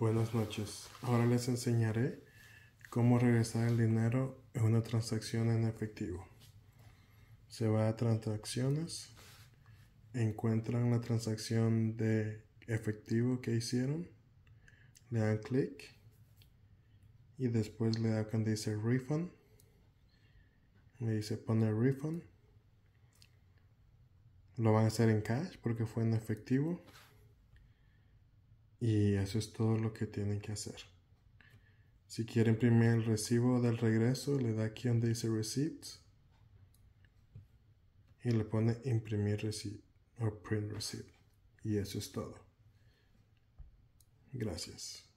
Buenas noches. Ahora les enseñaré cómo regresar el dinero en una transacción en efectivo. Se va a transacciones, encuentran la transacción de efectivo que hicieron, le dan clic y después le dan cuando dice refund. Le dice poner refund. Lo van a hacer en cash porque fue en efectivo. Y eso es todo lo que tienen que hacer. Si quiere imprimir el recibo del regreso, le da aquí donde dice receipt y le pone imprimir receipt o print receipt. Y eso es todo. Gracias.